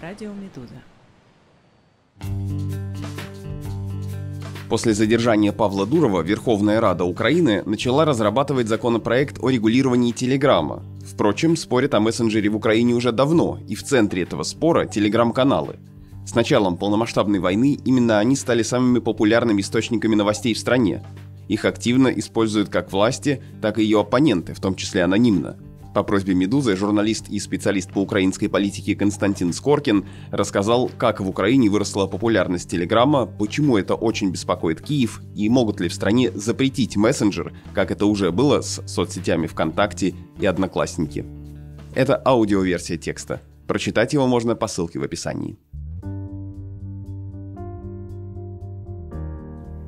Радио «Медуза». После задержания Павла Дурова Верховная Рада Украины начала разрабатывать законопроект о регулировании Телеграма. Впрочем, спорят о мессенджере в Украине уже давно, и в центре этого спора – телеграм-каналы. С началом полномасштабной войны именно они стали самыми популярными источниками новостей в стране. Их активно используют как власти, так и ее оппоненты, в том числе анонимно – по просьбе «Медузы» журналист и специалист по украинской политике Константин Скоркин рассказал, как в Украине выросла популярность Телеграма, почему это очень беспокоит Киев и могут ли в стране запретить мессенджер, как это уже было с соцсетями ВКонтакте и Одноклассники. Это аудиоверсия текста. Прочитать его можно по ссылке в описании.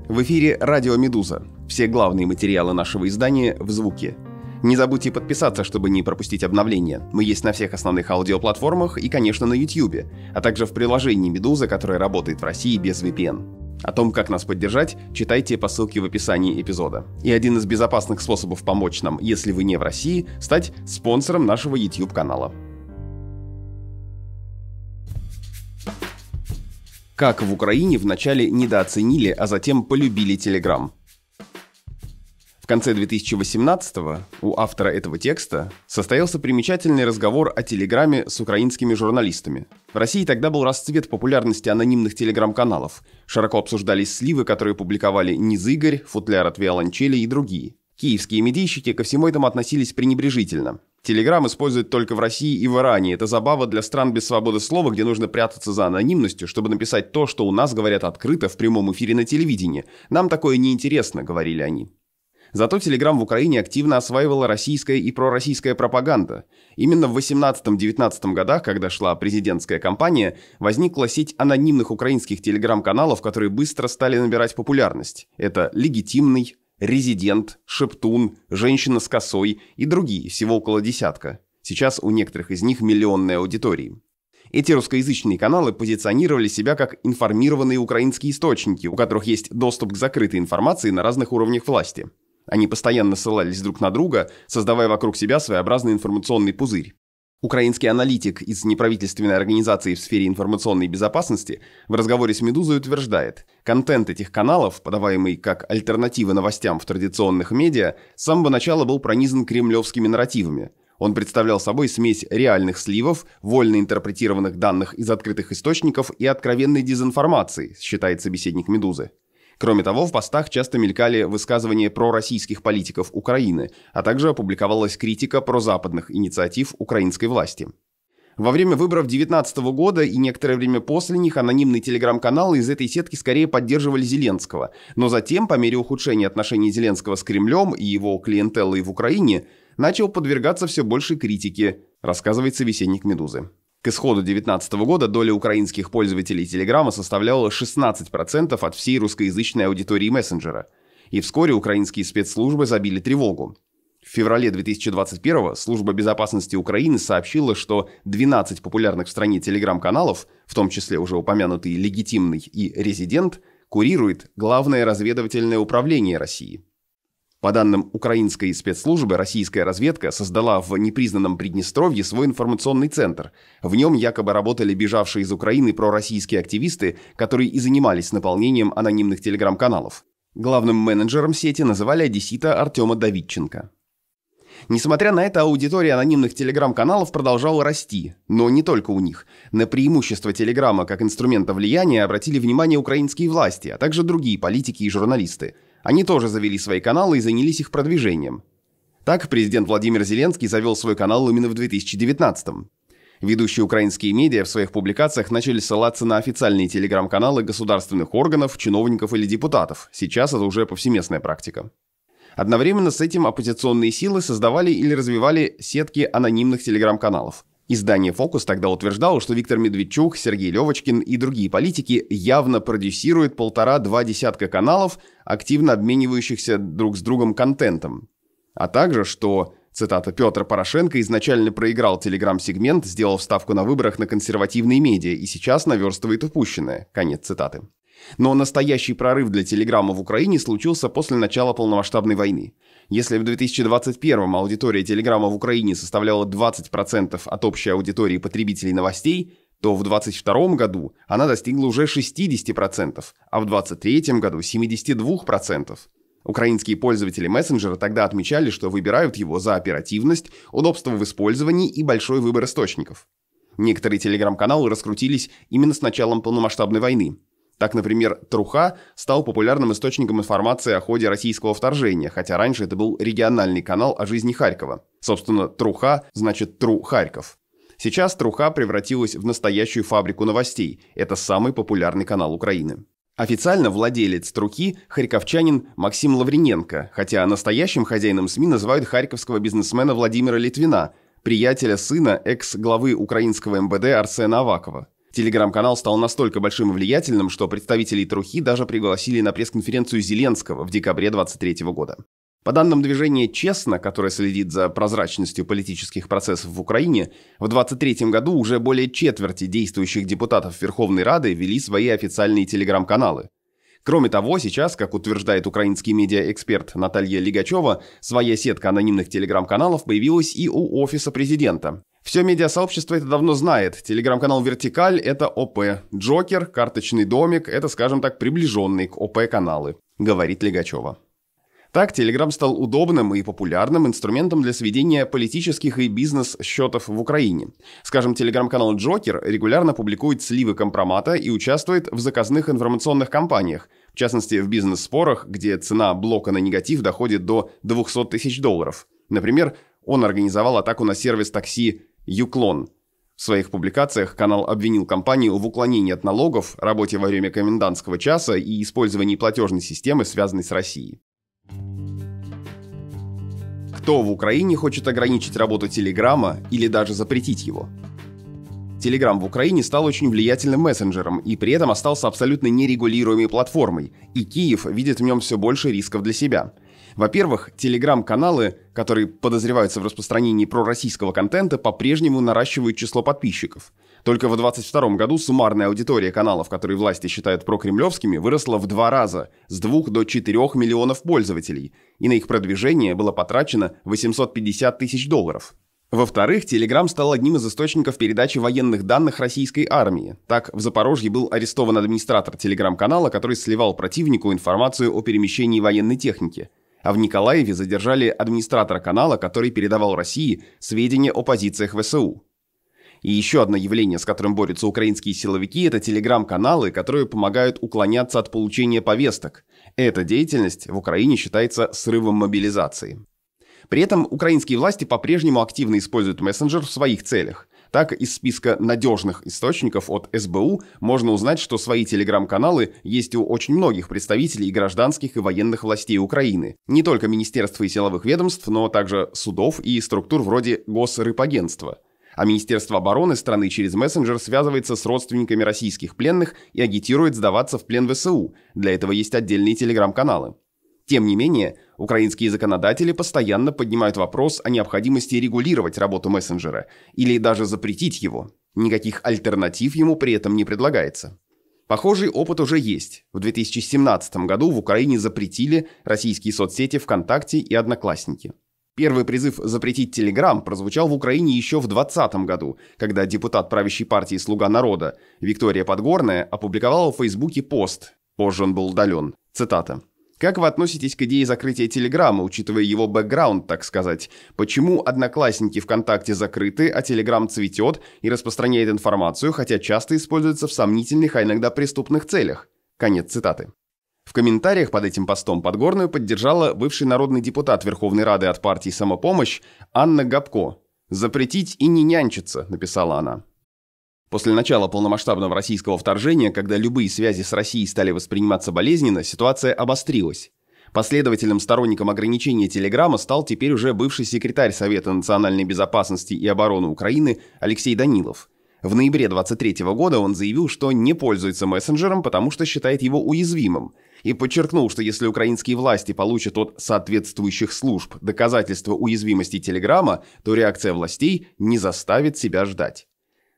В эфире «Радио Медуза». Все главные материалы нашего издания в звуке – не забудьте подписаться, чтобы не пропустить обновления. Мы есть на всех основных аудиоплатформах и, конечно, на YouTube, а также в приложении «Медуза», которое работает в России без VPN. О том, как нас поддержать, читайте по ссылке в описании эпизода. И один из безопасных способов помочь нам, если вы не в России, стать спонсором нашего YouTube-канала. Как в Украине вначале недооценили, а затем полюбили Telegram – конце 2018-го у автора этого текста состоялся примечательный разговор о Телеграме с украинскими журналистами. В России тогда был расцвет популярности анонимных телеграм-каналов. Широко обсуждались сливы, которые публиковали Низ Игорь, Футляр от Виолончели и другие. Киевские медийщики ко всему этому относились пренебрежительно. Телеграм используют только в России и в Иране. Это забава для стран без свободы слова, где нужно прятаться за анонимностью, чтобы написать то, что у нас говорят открыто в прямом эфире на телевидении. Нам такое неинтересно, говорили они. Зато Телеграм в Украине активно осваивала российская и пророссийская пропаганда. Именно в 18-19 годах, когда шла президентская кампания, возникла сеть анонимных украинских телеграм-каналов, которые быстро стали набирать популярность. Это «Легитимный», «Резидент», «Шептун», «Женщина с косой» и другие, всего около десятка. Сейчас у некоторых из них миллионные аудитории. Эти русскоязычные каналы позиционировали себя как информированные украинские источники, у которых есть доступ к закрытой информации на разных уровнях власти. Они постоянно ссылались друг на друга, создавая вокруг себя своеобразный информационный пузырь. Украинский аналитик из неправительственной организации в сфере информационной безопасности в разговоре с «Медузой» утверждает, контент этих каналов, подаваемый как альтернатива новостям в традиционных медиа, с самого начала был пронизан кремлевскими нарративами. Он представлял собой смесь реальных сливов, вольно интерпретированных данных из открытых источников и откровенной дезинформации, считает собеседник «Медузы». Кроме того, в постах часто мелькали высказывания про российских политиков Украины, а также опубликовалась критика про западных инициатив украинской власти. Во время выборов 2019 года и некоторое время после них анонимные телеграм-каналы из этой сетки скорее поддерживали Зеленского. Но затем, по мере ухудшения отношений Зеленского с Кремлем и его клиентеллой в Украине, начал подвергаться все большей критике, рассказывает совещанник «Медузы». К исходу 2019 года доля украинских пользователей Телеграма составляла 16% от всей русскоязычной аудитории мессенджера. И вскоре украинские спецслужбы забили тревогу. В феврале 2021 служба безопасности Украины сообщила, что 12 популярных в стране телеграм-каналов, в том числе уже упомянутый «Легитимный» и «Резидент», курирует Главное разведывательное управление России – по данным украинской спецслужбы, российская разведка создала в непризнанном Приднестровье свой информационный центр. В нем якобы работали бежавшие из Украины пророссийские активисты, которые и занимались наполнением анонимных телеграм-каналов. Главным менеджером сети называли одессита Артема Давидченко. Несмотря на это, аудитория анонимных телеграм-каналов продолжала расти, но не только у них. На преимущество телеграма как инструмента влияния обратили внимание украинские власти, а также другие политики и журналисты – они тоже завели свои каналы и занялись их продвижением. Так президент Владимир Зеленский завел свой канал именно в 2019 -м. Ведущие украинские медиа в своих публикациях начали ссылаться на официальные телеграм-каналы государственных органов, чиновников или депутатов. Сейчас это уже повсеместная практика. Одновременно с этим оппозиционные силы создавали или развивали сетки анонимных телеграм-каналов. Издание «Фокус» тогда утверждало, что Виктор Медведчук, Сергей Левочкин и другие политики явно продюсируют полтора-два десятка каналов, активно обменивающихся друг с другом контентом. А также, что, цитата, Петр Порошенко изначально проиграл телеграм-сегмент, сделав ставку на выборах на консервативные медиа и сейчас наверстывает упущенное. Конец цитаты. Но настоящий прорыв для Телеграма в Украине случился после начала полномасштабной войны. Если в 2021 аудитория Телеграма в Украине составляла 20% от общей аудитории потребителей новостей, то в 2022 году она достигла уже 60%, а в 2023 году 72%. Украинские пользователи мессенджера тогда отмечали, что выбирают его за оперативность, удобство в использовании и большой выбор источников. Некоторые телеграм-каналы раскрутились именно с началом полномасштабной войны. Так, например, Труха стал популярным источником информации о ходе российского вторжения, хотя раньше это был региональный канал о жизни Харькова. Собственно, Труха значит Тру Харьков. Сейчас Труха превратилась в настоящую фабрику новостей. Это самый популярный канал Украины. Официально владелец Трухи – харьковчанин Максим Лаврененко, хотя настоящим хозяином СМИ называют харьковского бизнесмена Владимира Литвина, приятеля сына экс-главы украинского МВД Арсена Авакова. Телеграм-канал стал настолько большим и влиятельным, что представителей Трухи даже пригласили на пресс-конференцию Зеленского в декабре 2023 года. По данным движения «Честно», которое следит за прозрачностью политических процессов в Украине, в 2023 году уже более четверти действующих депутатов Верховной Рады вели свои официальные телеграм-каналы – Кроме того, сейчас, как утверждает украинский медиа-эксперт Наталья Лигачева, своя сетка анонимных телеграм-каналов появилась и у офиса президента. Все медиасообщество это давно знает. Телеграм-канал «Вертикаль» — это ОП. «Джокер», «Карточный домик» — это, скажем так, приближенные к ОП каналы, говорит Лигачева. Так Telegram стал удобным и популярным инструментом для сведения политических и бизнес-счетов в Украине. Скажем, телеграм-канал Джокер регулярно публикует сливы компромата и участвует в заказных информационных кампаниях, в частности в бизнес-спорах, где цена блока на негатив доходит до 200 тысяч долларов. Например, он организовал атаку на сервис такси «Юклон», в своих публикациях канал обвинил компанию в уклонении от налогов, работе во время комендантского часа и использовании платежной системы, связанной с Россией. Кто в Украине хочет ограничить работу Телеграма или даже запретить его? Телеграм в Украине стал очень влиятельным мессенджером и при этом остался абсолютно нерегулируемой платформой, и Киев видит в нем все больше рисков для себя. Во-первых, телеграм-каналы, которые подозреваются в распространении пророссийского контента, по-прежнему наращивают число подписчиков. Только в 2022 году суммарная аудитория каналов, которые власти считают прокремлевскими, выросла в два раза – с 2 до 4 миллионов пользователей, и на их продвижение было потрачено 850 тысяч долларов. Во-вторых, Telegram стал одним из источников передачи военных данных российской армии. Так, в Запорожье был арестован администратор телеграм-канала, который сливал противнику информацию о перемещении военной техники – а в Николаеве задержали администратора канала, который передавал России сведения о позициях ВСУ. И еще одно явление, с которым борются украинские силовики, это телеграм-каналы, которые помогают уклоняться от получения повесток. Эта деятельность в Украине считается срывом мобилизации. При этом украинские власти по-прежнему активно используют мессенджер в своих целях так из списка надежных источников от СБУ можно узнать, что свои телеграм-каналы есть у очень многих представителей гражданских и военных властей Украины. Не только министерств и силовых ведомств, но также судов и структур вроде Госрыбагентства. А Министерство обороны страны через мессенджер связывается с родственниками российских пленных и агитирует сдаваться в плен ВСУ. Для этого есть отдельные телеграм-каналы. Тем не менее, Украинские законодатели постоянно поднимают вопрос о необходимости регулировать работу мессенджера или даже запретить его. Никаких альтернатив ему при этом не предлагается. Похожий опыт уже есть. В 2017 году в Украине запретили российские соцсети ВКонтакте и Одноклассники. Первый призыв запретить Телеграм прозвучал в Украине еще в 2020 году, когда депутат правящей партии «Слуга народа» Виктория Подгорная опубликовала в Фейсбуке пост. Позже он был удален. Цитата. Как вы относитесь к идее закрытия Телеграма, учитывая его бэкграунд, так сказать? Почему одноклассники ВКонтакте закрыты, а Телеграм цветет и распространяет информацию, хотя часто используется в сомнительных, а иногда преступных целях? Конец цитаты. В комментариях под этим постом Подгорную поддержала бывший народный депутат Верховной Рады от партии «Самопомощь» Анна Габко. «Запретить и не нянчиться», — написала она. После начала полномасштабного российского вторжения, когда любые связи с Россией стали восприниматься болезненно, ситуация обострилась. Последовательным сторонником ограничения Телеграма стал теперь уже бывший секретарь Совета национальной безопасности и обороны Украины Алексей Данилов. В ноябре 23 года он заявил, что не пользуется мессенджером, потому что считает его уязвимым, и подчеркнул, что если украинские власти получат от соответствующих служб доказательства уязвимости Телеграма, то реакция властей не заставит себя ждать.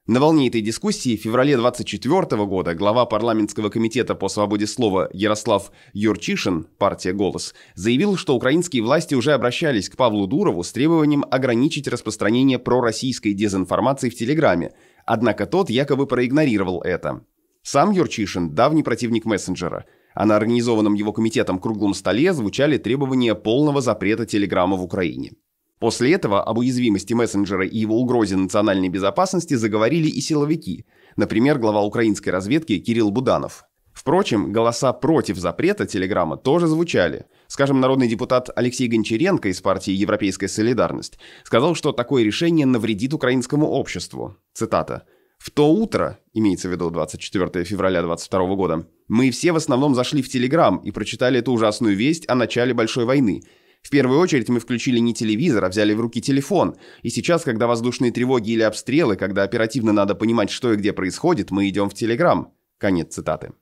На волне этой дискуссии в феврале 2024 года глава парламентского комитета по свободе слова Ярослав Юрчишин, партия «Голос», заявил, что украинские власти уже обращались к Павлу Дурову с требованием ограничить распространение пророссийской дезинформации в Телеграме, однако тот якобы проигнорировал это. Сам Юрчишин – давний противник мессенджера, а на организованном его комитетом круглом столе звучали требования полного запрета Телеграма в Украине. После этого об уязвимости мессенджера и его угрозе национальной безопасности заговорили и силовики, например, глава украинской разведки Кирилл Буданов. Впрочем, голоса против запрета Телеграма тоже звучали. Скажем, народный депутат Алексей Гончаренко из партии «Европейская солидарность» сказал, что такое решение навредит украинскому обществу. Цитата. «В то утро, имеется в виду 24 февраля 2022 года, мы все в основном зашли в Телеграм и прочитали эту ужасную весть о начале большой войны – в первую очередь мы включили не телевизор, а взяли в руки телефон. И сейчас, когда воздушные тревоги или обстрелы, когда оперативно надо понимать, что и где происходит, мы идем в Телеграм. Конец цитаты.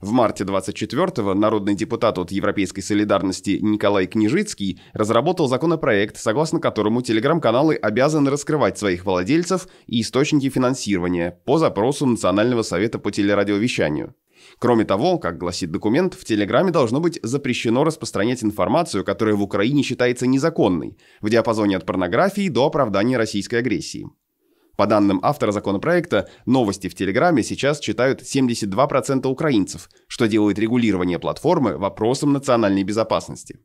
В марте 24-го народный депутат от Европейской солидарности Николай Княжицкий разработал законопроект, согласно которому телеграм-каналы обязаны раскрывать своих владельцев и источники финансирования по запросу Национального совета по телерадиовещанию. Кроме того, как гласит документ, в Телеграме должно быть запрещено распространять информацию, которая в Украине считается незаконной, в диапазоне от порнографии до оправдания российской агрессии. По данным автора законопроекта, новости в Телеграме сейчас читают 72% украинцев, что делает регулирование платформы вопросом национальной безопасности.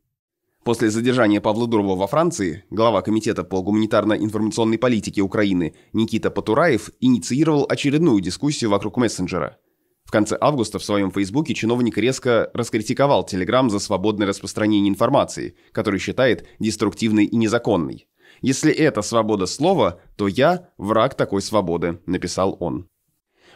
После задержания Павла Дурова во Франции глава Комитета по гуманитарно-информационной политике Украины Никита Патураев инициировал очередную дискуссию вокруг мессенджера – в конце августа в своем фейсбуке чиновник резко раскритиковал Telegram за свободное распространение информации, которую считает деструктивной и незаконной. «Если это свобода слова, то я враг такой свободы», — написал он.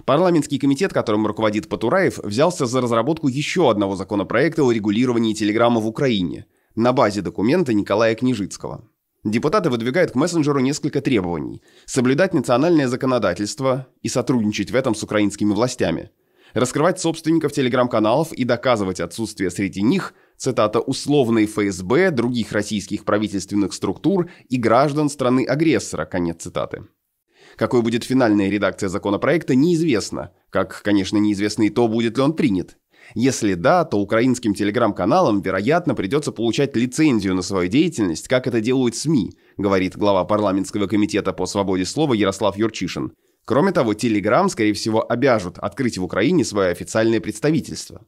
Парламентский комитет, которым руководит Патураев, взялся за разработку еще одного законопроекта о регулировании Телеграма в Украине на базе документа Николая Княжицкого. Депутаты выдвигают к мессенджеру несколько требований. Соблюдать национальное законодательство и сотрудничать в этом с украинскими властями раскрывать собственников телеграм-каналов и доказывать отсутствие среди них, цитата, «условной ФСБ, других российских правительственных структур и граждан страны-агрессора», конец цитаты. Какой будет финальная редакция законопроекта, неизвестно. Как, конечно, неизвестно и то, будет ли он принят. Если да, то украинским телеграм-каналам, вероятно, придется получать лицензию на свою деятельность, как это делают СМИ, говорит глава парламентского комитета по свободе слова Ярослав Юрчишин. Кроме того, Telegram, скорее всего, обяжут открыть в Украине свое официальное представительство.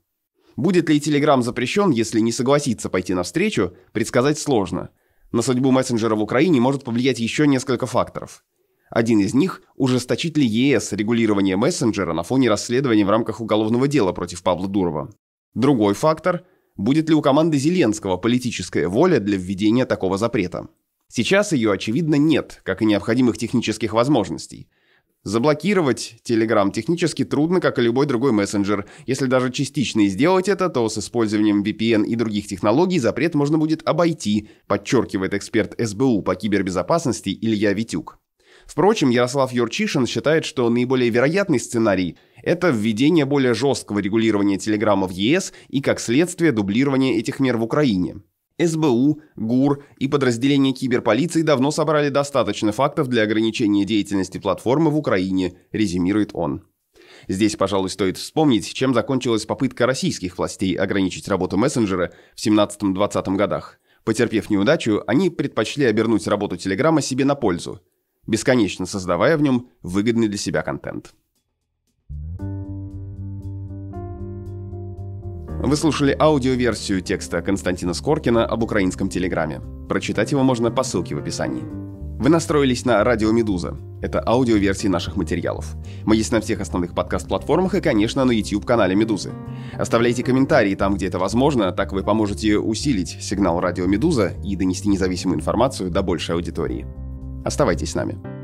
Будет ли Telegram запрещен, если не согласится пойти навстречу, предсказать сложно. На судьбу мессенджера в Украине может повлиять еще несколько факторов. Один из них – ужесточит ли ЕС регулирование мессенджера на фоне расследования в рамках уголовного дела против Павла Дурова. Другой фактор – будет ли у команды Зеленского политическая воля для введения такого запрета. Сейчас ее, очевидно, нет, как и необходимых технических возможностей – Заблокировать Telegram технически трудно, как и любой другой мессенджер. Если даже частично сделать это, то с использованием VPN и других технологий запрет можно будет обойти, подчеркивает эксперт СБУ по кибербезопасности Илья Витюк. Впрочем, Ярослав Юрчишин считает, что наиболее вероятный сценарий – это введение более жесткого регулирования Телеграма в ЕС и, как следствие, дублирование этих мер в Украине. СБУ, ГУР и подразделения киберполиции давно собрали достаточно фактов для ограничения деятельности платформы в Украине, резюмирует он. Здесь, пожалуй, стоит вспомнить, чем закончилась попытка российских властей ограничить работу мессенджера в 17-20 годах. Потерпев неудачу, они предпочли обернуть работу Телеграма себе на пользу, бесконечно создавая в нем выгодный для себя контент. Вы слушали аудиоверсию текста Константина Скоркина об украинском телеграме. Прочитать его можно по ссылке в описании. Вы настроились на «Радио Медуза». Это аудиоверсии наших материалов. Мы есть на всех основных подкаст-платформах и, конечно, на YouTube-канале «Медузы». Оставляйте комментарии там, где это возможно, так вы поможете усилить сигнал «Радио Медуза» и донести независимую информацию до большей аудитории. Оставайтесь с нами.